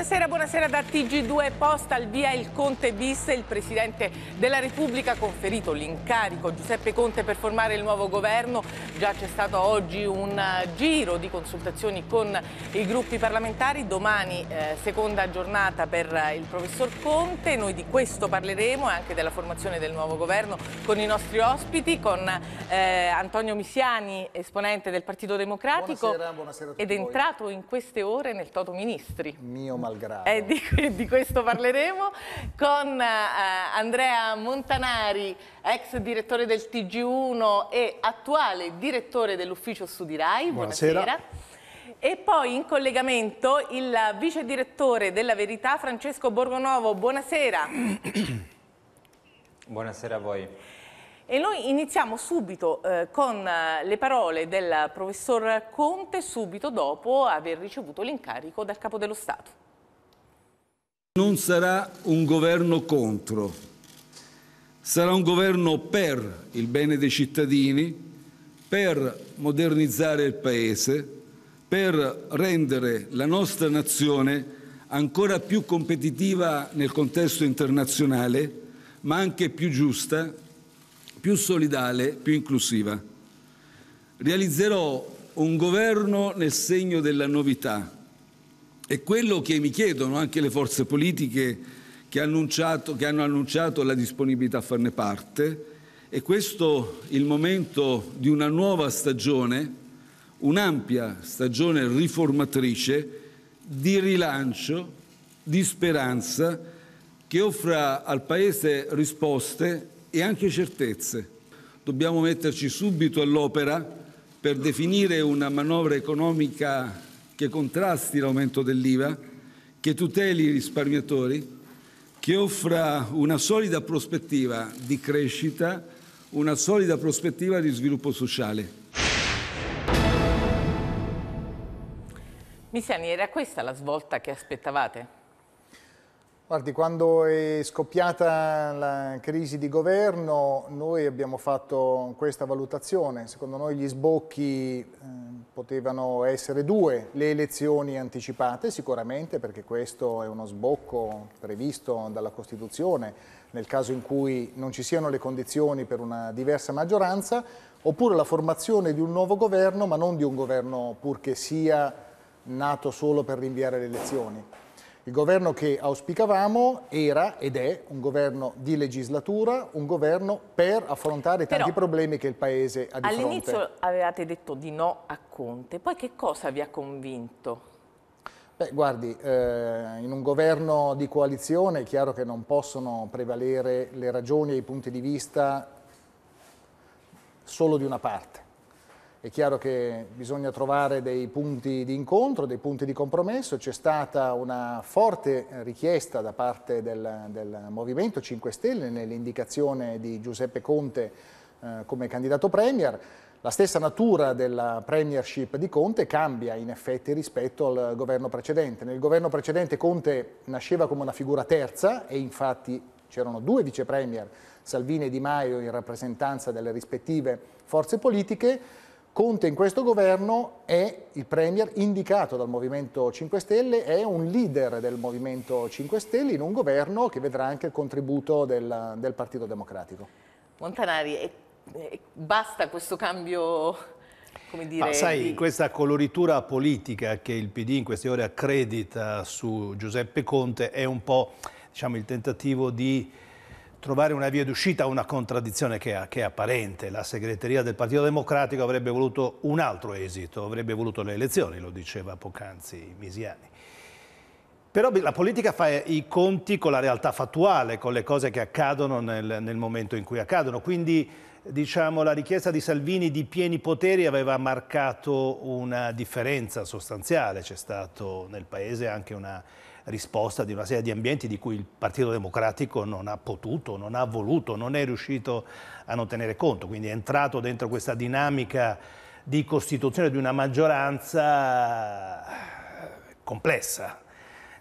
Buonasera, buonasera da TG2 Posta al via il Conte Bis. Il Presidente della Repubblica ha conferito l'incarico a Giuseppe Conte per formare il nuovo governo. Già c'è stato oggi un eh, giro di consultazioni con i gruppi parlamentari. Domani eh, seconda giornata per eh, il professor Conte. Noi di questo parleremo e anche della formazione del nuovo governo con i nostri ospiti, con eh, Antonio Misiani, esponente del Partito Democratico. Buonasera, buonasera ed è entrato in queste ore nel Toto Ministri. Mio Malgrado. Eh, di, di, questo parleremo con eh, Andrea Montanari, ex direttore del TG1 e attuale direttore dell'ufficio Studi Rai. Buonasera. Buonasera. E poi in collegamento il vice direttore della Verità, Francesco Borgonovo. Buonasera. Buonasera a voi. E noi iniziamo subito eh, con eh, le parole del professor Conte subito dopo aver ricevuto l'incarico dal Capo dello Stato non sarà un governo contro, sarà un governo per il bene dei cittadini, per modernizzare il Paese, per rendere la nostra nazione ancora più competitiva nel contesto internazionale, ma anche più giusta, più solidale, più inclusiva. Realizzerò un governo nel segno della novità è quello che mi chiedono anche le forze politiche che, annunciato, che hanno annunciato la disponibilità a farne parte. E questo è il momento di una nuova stagione, un'ampia stagione riformatrice di rilancio, di speranza, che offra al Paese risposte e anche certezze. Dobbiamo metterci subito all'opera per definire una manovra economica che contrasti l'aumento dell'IVA, che tuteli i risparmiatori, che offra una solida prospettiva di crescita, una solida prospettiva di sviluppo sociale. Misiani, era questa la svolta che aspettavate? Guardi, quando è scoppiata la crisi di governo noi abbiamo fatto questa valutazione, secondo noi gli sbocchi eh, potevano essere due, le elezioni anticipate sicuramente perché questo è uno sbocco previsto dalla Costituzione nel caso in cui non ci siano le condizioni per una diversa maggioranza, oppure la formazione di un nuovo governo ma non di un governo purché sia nato solo per rinviare le elezioni. Il governo che auspicavamo era ed è un governo di legislatura, un governo per affrontare i tanti problemi che il Paese ha di all fronte. All'inizio avevate detto di no a Conte, poi che cosa vi ha convinto? Beh, guardi, eh, in un governo di coalizione è chiaro che non possono prevalere le ragioni e i punti di vista solo di una parte è chiaro che bisogna trovare dei punti di incontro, dei punti di compromesso. C'è stata una forte richiesta da parte del, del Movimento 5 Stelle nell'indicazione di Giuseppe Conte eh, come candidato Premier. La stessa natura della premiership di Conte cambia in effetti rispetto al governo precedente. Nel governo precedente Conte nasceva come una figura terza e infatti c'erano due vicepremier, Salvini e Di Maio, in rappresentanza delle rispettive forze politiche. Conte in questo governo è il Premier indicato dal Movimento 5 Stelle, è un leader del Movimento 5 Stelle in un governo che vedrà anche il contributo del, del Partito Democratico. Montanari, è, è, basta questo cambio Dire, Ma sai, di... questa coloritura politica che il PD in queste ore accredita su Giuseppe Conte è un po' diciamo, il tentativo di trovare una via d'uscita a una contraddizione che, ha, che, è apparente. La segreteria del Partito Democratico avrebbe voluto un altro esito, avrebbe voluto le elezioni, lo diceva poc'anzi Misiani. Però la politica fa eh, i conti con la realtà fattuale, con le cose che accadono nel, nel momento in cui accadono. Quindi diciamo, la richiesta di Salvini di pieni poteri aveva marcato una differenza sostanziale. C'è stato nel Paese anche una risposta di una serie di ambienti di cui il Partito Democratico non ha potuto, non ha voluto, non è riuscito a non tenere conto. Quindi è entrato dentro questa dinamica di costituzione di una maggioranza eh, complessa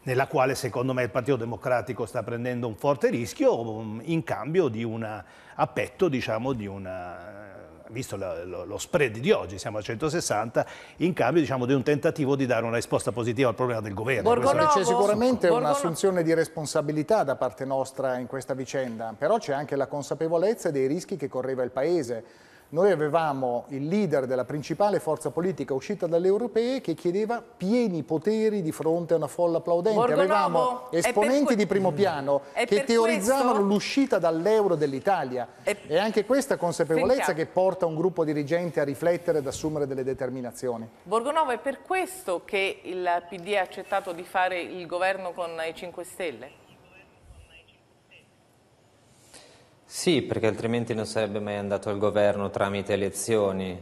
nella quale secondo me il Partito Democratico sta prendendo un forte rischio mm, in cambio di un appetto diciamo, di una visto lo, lo spread di oggi, siamo a 160, in cambio diciamo, di un tentativo di dare una risposta positiva al problema del governo. C'è sicuramente un'assunzione di responsabilità da parte nostra in questa vicenda, però c'è anche la consapevolezza dei rischi che correva il Paese noi avevamo il leader della principale forza politica uscita dalle europee che chiedeva pieni poteri di fronte a una folla applaudente. Borgonovo, avevamo esponenti di primo piano mm. che teorizzavano l'uscita dall'euro dell'Italia. È... E anche questa consapevolezza Finchiamo. che porta un gruppo dirigente a riflettere ed assumere delle determinazioni. Borgonovo, è per questo che il PD ha accettato di fare il governo con i 5 Stelle? Sì, perché altrimenti non sarebbe mai andato al governo tramite elezioni.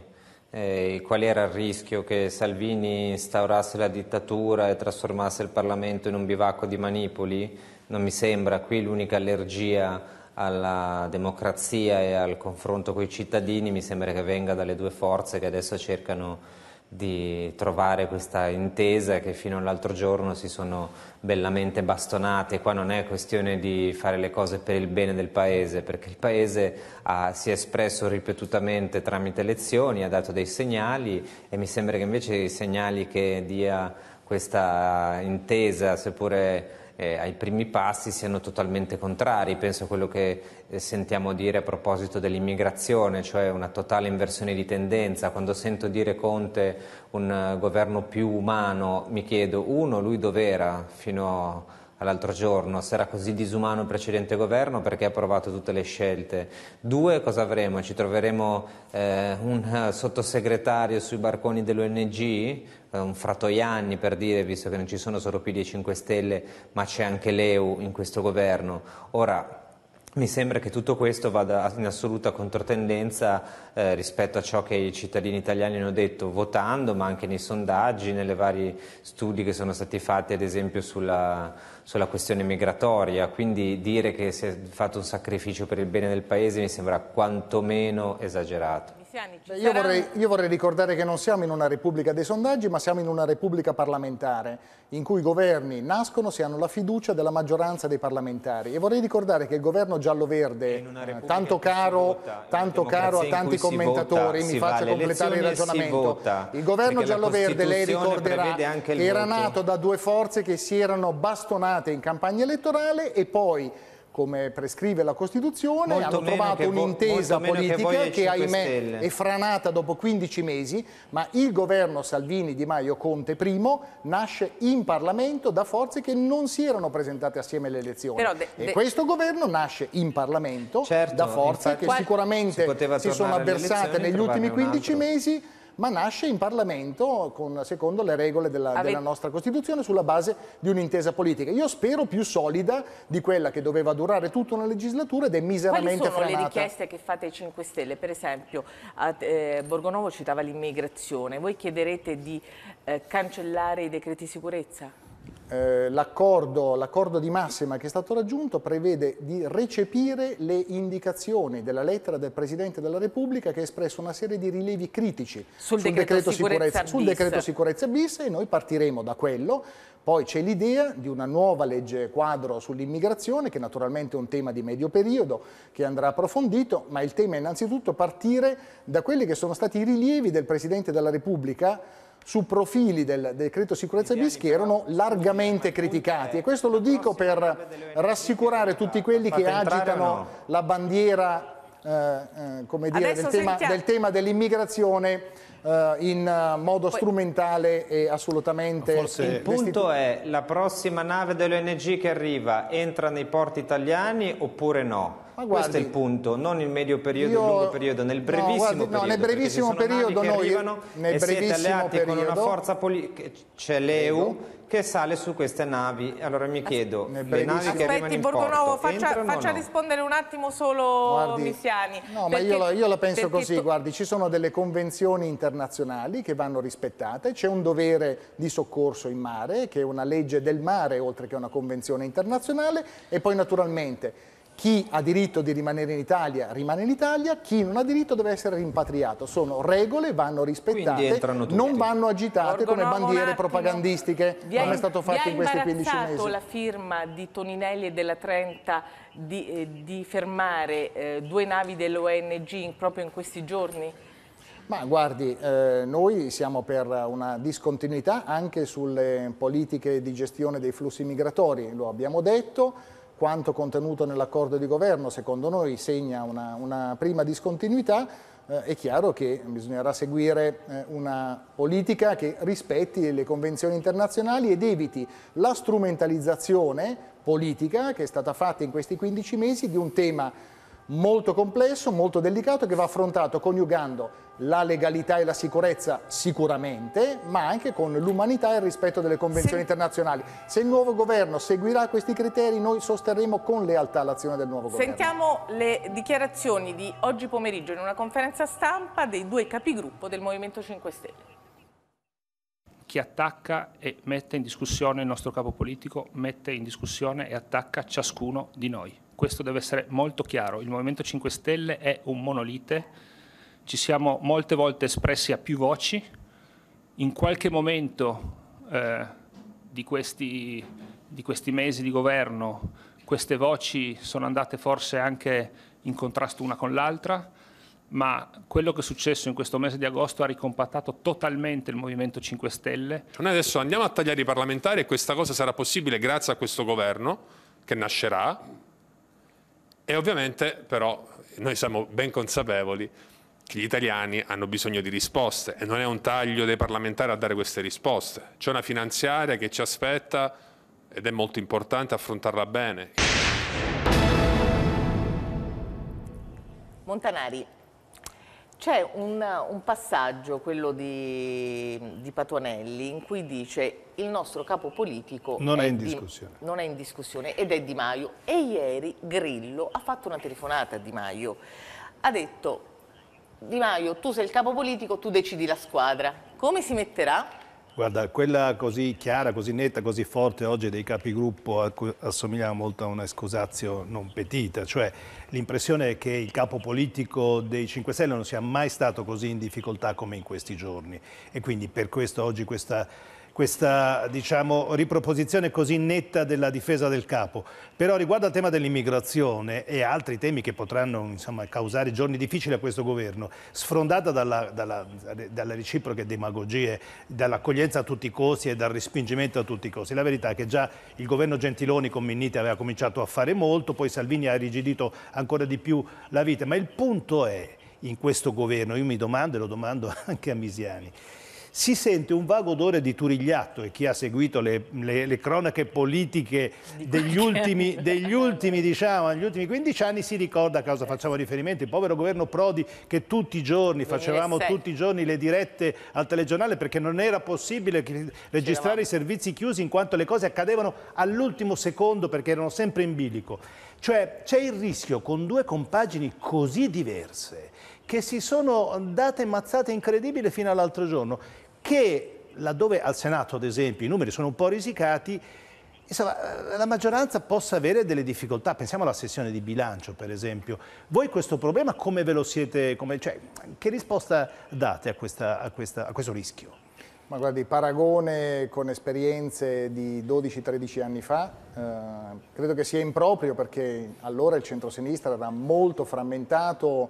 Eh, qual era il rischio che Salvini instaurasse la dittatura e trasformasse il Parlamento in un bivacco di manipoli? Non mi sembra, qui l'unica allergia alla democrazia e al confronto con i cittadini mi sembra che venga dalle due forze che adesso cercano di trovare questa intesa che fino all'altro giorno si sono bellamente bastonate. Qua non è questione di fare le cose per il bene del Paese, perché il Paese ha, ah, si è espresso ripetutamente tramite elezioni, ha dato dei segnali e mi sembra che invece i segnali che dia questa intesa, seppure eh, ai primi passi siano totalmente contrari. Penso a quello che eh, sentiamo dire a proposito dell'immigrazione, cioè una totale inversione di tendenza. Quando sento dire Conte un eh, governo più umano, mi chiedo, uno, lui dov'era fino a l'altro giorno, se era così disumano il precedente governo perché ha approvato tutte le scelte. Due, cosa avremo? Ci troveremo eh, un eh, sottosegretario sui barconi dell'ONG? Eh, un Fratoianni per dire, visto che non ci sono solo PD e 5 Stelle, ma c'è anche l'EU in questo governo. Ora, mi sembra che tutto questo vada in assoluta controtendenza eh, rispetto a ciò che i cittadini italiani hanno detto votando, ma anche nei sondaggi, nelle vari studi che sono stati fatti, ad esempio sulla, sulla questione migratoria. Quindi dire che si è fatto un sacrificio per il bene del Paese mi sembra quantomeno esagerato anni ci Beh, io, vorrei, io, vorrei, ricordare che non siamo in una repubblica dei sondaggi, ma siamo in una repubblica parlamentare, in cui i governi nascono se hanno la fiducia della maggioranza dei parlamentari. E vorrei ricordare che il governo giallo-verde, eh, tanto caro, vota, tanto caro a tanti commentatori, vota, mi faccio vale completare il ragionamento, vota, il governo giallo-verde, lei ricorderà, era nato da due forze che si erano bastonate in campagna elettorale e poi come prescrive la Costituzione, molto hanno trovato un'intesa politica che, che ahimè stelle. è franata dopo 15 mesi, ma il governo Salvini Di Maio Conte I nasce in Parlamento da forze che non si erano presentate assieme alle elezioni. e questo governo nasce in Parlamento certo, da forze infatti, che sicuramente si, si sono avversate negli ultimi 15 mesi ma nasce in Parlamento con, secondo le regole della, Ave... della nostra Costituzione sulla base di un'intesa politica. Io spero più solida di quella che doveva durare tutta una legislatura ed è miseramente frenata. Quali sono frenata. le richieste che fate ai 5 Stelle? Per esempio, a, eh, Borgonovo citava l'immigrazione. Voi chiederete di eh, cancellare i decreti sicurezza? eh, l'accordo di massima che è stato raggiunto prevede di recepire le indicazioni della lettera del Presidente della Repubblica che ha espresso una serie di rilievi critici sul, sul decreto, decreto, sicurezza, sicurezza sul decreto sicurezza bis e noi partiremo da quello. Poi c'è l'idea di una nuova legge quadro sull'immigrazione, che naturalmente è un tema di medio periodo, che andrà approfondito, ma il tema è innanzitutto partire da quelli che sono stati i rilievi del Presidente della Repubblica su profili del decreto sicurezza bis che erano largamente criticati e questo lo dico per rassicurare tutti quelli che agitano la bandiera eh, eh come dire, del tema, del tema dell'immigrazione eh, in eh, modo strumentale e assolutamente forse il punto è la prossima nave dell'ONG che arriva entra nei porti italiani oppure no? guardi, Questo è il punto, non il medio periodo, io, il lungo periodo, nel brevissimo no, guardi, periodo. No, nel brevissimo periodo noi arrivano nel e siete alleati periodo, con una forza politica, c'è l'EU che sale su queste navi. Allora mi chiedo, le navi che arrivano in Borgonovo, porto, faccia, faccia no? rispondere un attimo solo guardi, Missiani. No, perché, ma io la, io la penso così, tu... guardi, ci sono delle convenzioni internazionali che vanno rispettate, c'è un dovere di soccorso in mare, che è una legge del mare oltre che una convenzione internazionale, e poi naturalmente chi ha diritto di rimanere in Italia rimane in Italia, chi non ha diritto deve essere rimpatriato. Sono regole, vanno rispettate, non vanno agitate Orgonomo come bandiere propagandistiche, vi come è stato fatto in questi 15 mesi. la firma di Toninelli e della Trenta di, eh, di fermare eh, due navi dell'ONG proprio in questi giorni? Ma guardi, eh, noi siamo per una discontinuità anche sulle politiche di gestione dei flussi migratori, lo abbiamo detto, quanto contenuto nell'accordo di governo secondo noi segna una, una prima discontinuità, eh, è chiaro che bisognerà seguire eh, una politica che rispetti le convenzioni internazionali ed eviti la strumentalizzazione politica che è stata fatta in questi 15 mesi di un tema molto complesso, molto delicato che va affrontato coniugando la legalità e la sicurezza sicuramente, ma anche con l'umanità e il rispetto delle convenzioni sì. internazionali. Se il nuovo governo seguirà questi criteri, noi sosterremo con lealtà l'azione del nuovo governo. Sentiamo le dichiarazioni di oggi pomeriggio in una conferenza stampa dei due capigruppo del Movimento 5 Stelle. Chi attacca e mette in discussione il nostro capo politico, mette in discussione e attacca ciascuno di noi. Questo deve essere molto chiaro. Il Movimento 5 Stelle è un monolite ci siamo molte volte espressi a più voci, in qualche momento eh, di, questi, di questi mesi di governo queste voci sono andate forse anche in contrasto una con l'altra, ma quello che è successo in questo mese di agosto ha ricompattato totalmente il Movimento 5 Stelle. Noi adesso andiamo a tagliare i parlamentari e questa cosa sarà possibile grazie a questo governo che nascerà e ovviamente però noi siamo ben consapevoli che gli italiani hanno bisogno di risposte e non è un taglio dei parlamentari a dare queste risposte. C'è una finanziaria che ci aspetta ed è molto importante affrontarla bene. Montanari, c'è un, un, passaggio, quello di, di, Patuanelli, in cui dice il nostro capo politico non è, in di, non è in discussione ed è Di Maio. E ieri Grillo ha fatto una telefonata a Di Maio. Ha detto di Maio, tu sei il capo politico, tu decidi la squadra. Come si metterà? Guarda, quella così chiara, così netta, così forte oggi dei capigruppo assomiglia molto a una scusazio non petita, cioè l'impressione è che il capo politico dei 5 Stelle non sia mai stato così in difficoltà come in questi giorni e quindi per questo oggi questa questa diciamo, riproposizione così netta della difesa del capo. Però riguardo al tema dell'immigrazione e altri temi che potranno insomma, causare giorni difficili a questo governo, sfrondata dalla, dalla, dalle reciproche demagogie, dall'accoglienza a tutti i costi e dal respingimento a tutti i costi, la verità è che già il governo Gentiloni con Minniti aveva cominciato a fare molto, poi Salvini ha rigidito ancora di più la vita, ma il punto è in questo governo, io mi domando e lo domando anche a Misiani, si sente un vago odore di turigliatto e chi ha seguito le, le, le cronache politiche degli ultimi, degli, ultimi, diciamo, degli ultimi 15 anni si ricorda a cosa eh. facciamo riferimento, il povero governo Prodi che tutti i giorni, eh, facevamo tutti i giorni le dirette al telegiornale perché non era possibile registrare i servizi chiusi in quanto le cose accadevano all'ultimo secondo perché erano sempre in bilico. Cioè c'è il rischio con due compagini così diverse che si sono date mazzate incredibili fino all'altro giorno, che laddove al Senato ad esempio i numeri sono un po' risicati, Insomma, eh, la maggioranza possa avere delle difficoltà, pensiamo alla sessione di bilancio per esempio. Voi questo problema come ve lo siete, come, cioè, che risposta date a, questa, a, questa, a questo rischio? Ma guardi, paragone con esperienze di 12-13 anni fa, eh, credo che sia improprio perché allora il centrosinistra era molto frammentato,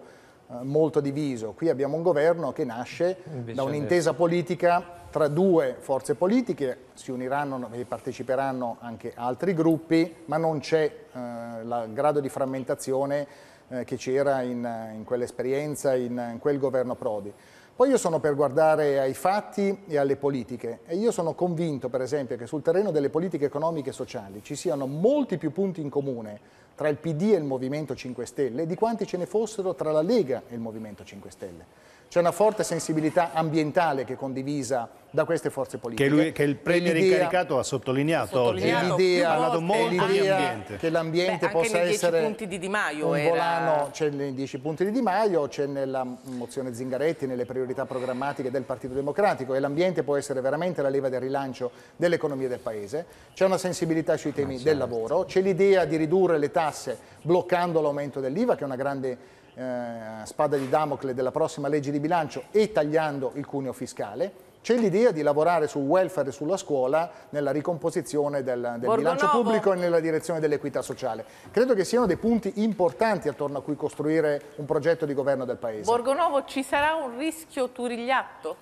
eh, molto diviso. Qui abbiamo un governo che nasce Invece da un'intesa politica tra due forze politiche, si uniranno e parteciperanno anche altri gruppi, ma non c'è eh, il grado di frammentazione eh, che c'era in, in quell'esperienza, in, in quel governo Prodi. Poi io sono per guardare ai fatti e alle politiche e io sono convinto per esempio che sul terreno delle politiche economiche e sociali ci siano molti più punti in comune tra il PD e il Movimento 5 Stelle di quanti ce ne fossero tra la Lega e il Movimento 5 Stelle. C'è una forte sensibilità ambientale che è condivisa da queste forze politiche. Che, lui, che il Premier incaricato ha sottolineato, sottolineato oggi. L'idea, ha parlato molto di ambiente. Che l'ambiente possa essere punti di di Maio un era... volano, c'è nei dieci punti di Di Maio, c'è nella mozione Zingaretti, nelle priorità programmatiche del Partito Democratico e l'ambiente può essere veramente la leva del rilancio dell'economia del Paese. C'è una sensibilità sui temi ah, certo. del lavoro, c'è l'idea di ridurre le tasse bloccando l'aumento dell'IVA che è una grande eh, spada di Damocle della prossima legge di bilancio e tagliando il cuneo fiscale. C'è l'idea di lavorare sul welfare e sulla scuola nella ricomposizione del, del bilancio pubblico e nella direzione dell'equità sociale. Credo che siano dei punti importanti attorno a cui costruire un progetto di governo del Paese. Borgonovo, ci sarà un rischio turigliatto?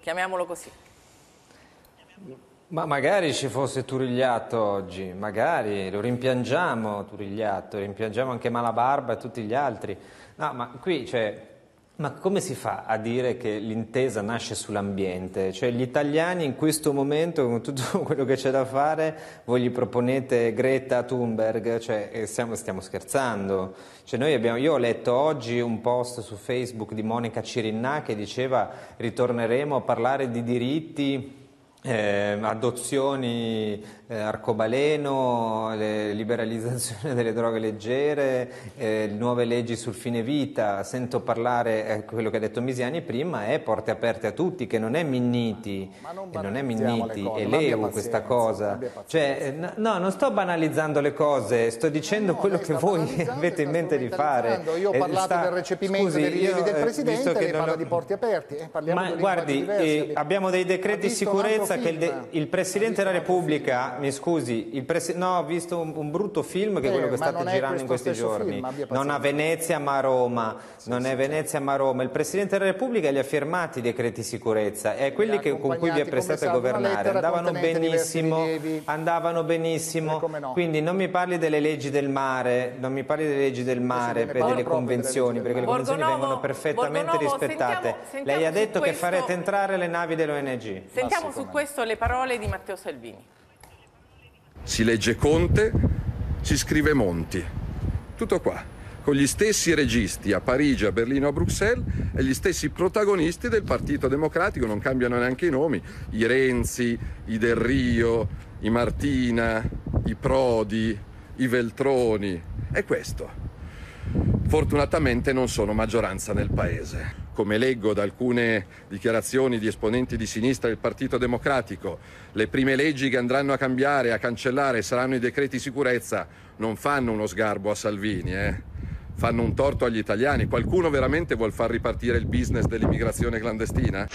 Chiamiamolo così. Ma magari ci fosse Turigliatto oggi, magari lo rimpiangiamo Turigliatto, rimpiangiamo anche Malabarba e tutti gli altri. No, ma qui cioè, ma come si fa a dire che l'intesa nasce sull'ambiente? Cioè gli italiani in questo momento, con tutto quello che c'è da fare, voi gli proponete Greta Thunberg, cioè eh, stiamo, stiamo scherzando. Cioè, abbiamo, io ho letto oggi un post su Facebook di Monica Cirinna che diceva ritorneremo a parlare di diritti eh, adozioni eh, arcobaleno, le, liberalizzazione delle droghe leggere, eh, nuove leggi sul fine vita, sento parlare eh, quello che ha detto Misiani prima, è porte aperte a tutti, che non è Minniti, non, non è Minniti, cose, è l'Evo questa cosa. Cioè, eh, no, non sto banalizzando le cose, sto dicendo no, quello che voi avete in mente di fare. Io ho eh, parlato sta... del recepimento Scusi, dei rilievi io, del Presidente, lei parla ho... di porti aperti, eh, parliamo Ma, di guardi, abbiamo dei decreti sicurezza pensa che il, de- il Presidente della Repubblica, mi scusi, presi- no, ho visto un, un, brutto film che è quello che state girando in questi giorni, film, non a Venezia ma a Roma, sì, non sì, è certo. Venezia sì. ma a Roma, il Presidente della Repubblica gli ha firmati i decreti sicurezza e quelli che, con cui vi è prestato a governare andavano benissimo, andavano eh, benissimo, no. quindi non mi parli delle leggi del mare, non mi parli delle leggi del eh mare, per delle convenzioni, perché le convenzioni vengono perfettamente rispettate. Lei ha detto che farete entrare le navi dell'ONG. Sentiamo su questo questo le parole di Matteo Salvini. Si legge Conte, si scrive Monti. Tutto qua con gli stessi registi a Parigi, a Berlino, a Bruxelles e gli stessi protagonisti del Partito Democratico, non cambiano neanche i nomi, i Renzi, i Del Rio, i Martina, i Prodi, i Veltroni. È questo. Fortunatamente non sono maggioranza nel Paese come leggo da alcune dichiarazioni di esponenti di sinistra del Partito Democratico, le prime leggi che andranno a cambiare, a cancellare, saranno i decreti sicurezza, non fanno uno sgarbo a Salvini, eh? fanno un torto agli italiani. Qualcuno veramente vuol far ripartire il business dell'immigrazione clandestina?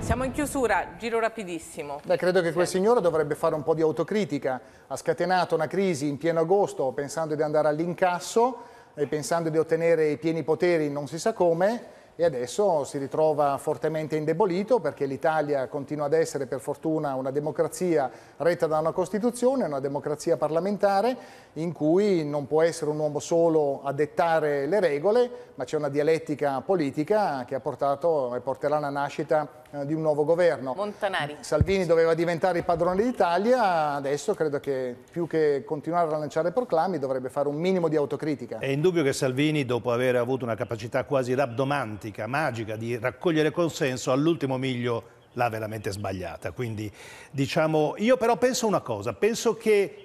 Siamo in chiusura, giro rapidissimo. Beh, credo che quel signore dovrebbe fare un po' di autocritica. Ha scatenato una crisi in pieno agosto pensando di andare all'incasso eh, pensando di ottenere i pieni poteri non si sa come, e adesso si ritrova fortemente indebolito perché l'Italia continua ad essere per fortuna una democrazia retta da una Costituzione, una democrazia parlamentare in cui non può essere un uomo solo a dettare le regole, ma c'è una dialettica politica che ha portato e porterà alla nascita eh, di un nuovo governo. Montanari. Salvini doveva diventare il padrone d'Italia, adesso credo che più che continuare a lanciare proclami dovrebbe fare un minimo di autocritica. È indubbio che Salvini, dopo aver avuto una capacità quasi rabdomante romantica, magica di raccogliere consenso all'ultimo miglio l'ha veramente sbagliata. Quindi diciamo, io però penso una cosa, penso che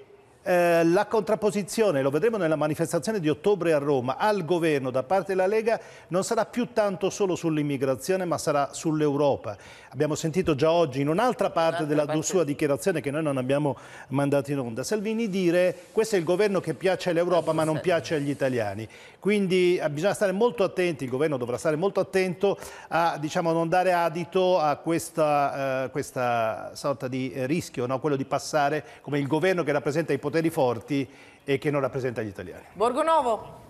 eh, la contrapposizione, lo vedremo nella manifestazione di ottobre a Roma, al governo da parte della Lega non sarà più tanto solo sull'immigrazione ma sarà sull'Europa. Abbiamo sentito già oggi in un'altra parte della parte... sua dichiarazione che noi non abbiamo mandato in onda, Salvini dire questo è il governo che piace all'Europa ma non piace agli italiani. Quindi eh, bisogna stare molto attenti, il governo dovrà stare molto attento a diciamo, non dare adito a questa, eh, questa sorta di eh, rischio, no? quello di passare come il governo che rappresenta i poteri poteri forti e che non rappresenta gli italiani. Borgonovo.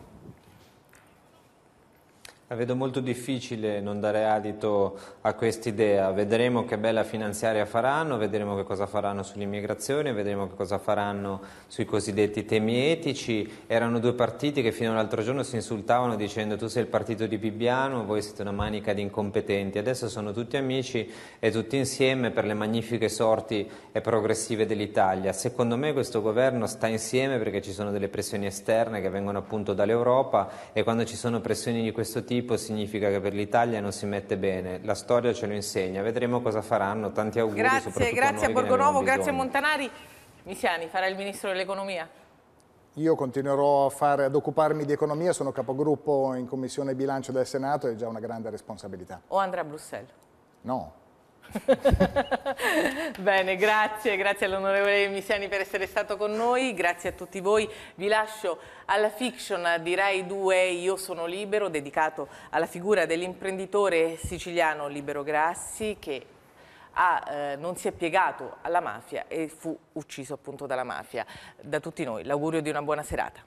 La vedo molto difficile non dare adito a quest'idea. Vedremo che bella finanziaria faranno, vedremo che cosa faranno sull'immigrazione, vedremo che cosa faranno sui cosiddetti temi etici. Erano due partiti che fino all'altro giorno si insultavano dicendo tu sei il partito di Bibbiano, voi siete una manica di incompetenti. Adesso sono tutti amici e tutti insieme per le magnifiche sorti e progressive dell'Italia. Secondo me questo governo sta insieme perché ci sono delle pressioni esterne che vengono appunto dall'Europa e quando ci sono pressioni di questo tipo tipo significa che per l'Italia non si mette bene. La storia ce lo insegna, vedremo cosa faranno. Tanti auguri. Grazie, grazie a, a Borgonovo, grazie a Montanari. Misiani farà il ministro dell'economia. Io continuerò a fare, ad occuparmi di economia, sono capogruppo in commissione bilancio del Senato, è già una grande responsabilità. O andrà a Bruxelles? No. Bene, grazie, grazie all'onorevole Misiani per essere stato con noi, grazie a tutti voi. Vi lascio alla fiction di Rai 2 Io sono libero, dedicato alla figura dell'imprenditore siciliano Libero Grassi che ha, eh, non si è piegato alla mafia e fu ucciso appunto dalla mafia. Da tutti noi l'augurio di una buona serata.